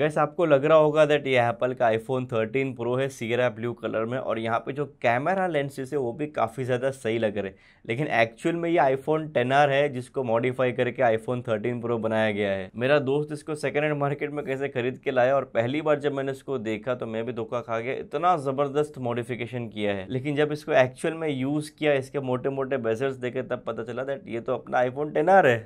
gas आपको लग रहा होगा दैट ये एप्पल का आईफोन 13 प्रो है सीरा ब्लू कलर में और यहाँ पे जो कैमरा लेंसेज है वो भी काफ़ी ज़्यादा सही लग रहे लेकिन एक्चुअल में ये आईफोन आर है जिसको मॉडिफाई करके आईफोन 13 प्रो बनाया गया है मेरा दोस्त इसको सेकेंड हैंड मार्केट में कैसे खरीद के लाया और पहली बार जब मैंने इसको देखा तो मैं भी धोखा खा गया इतना ज़बरदस्त मॉडिफिकेशन किया है लेकिन जब इसको एक्चुअल में यूज़ किया इसके मोटे मोटे बेजर्स देखे तब पता चला दैट ये तो अपना आईफोन टेन है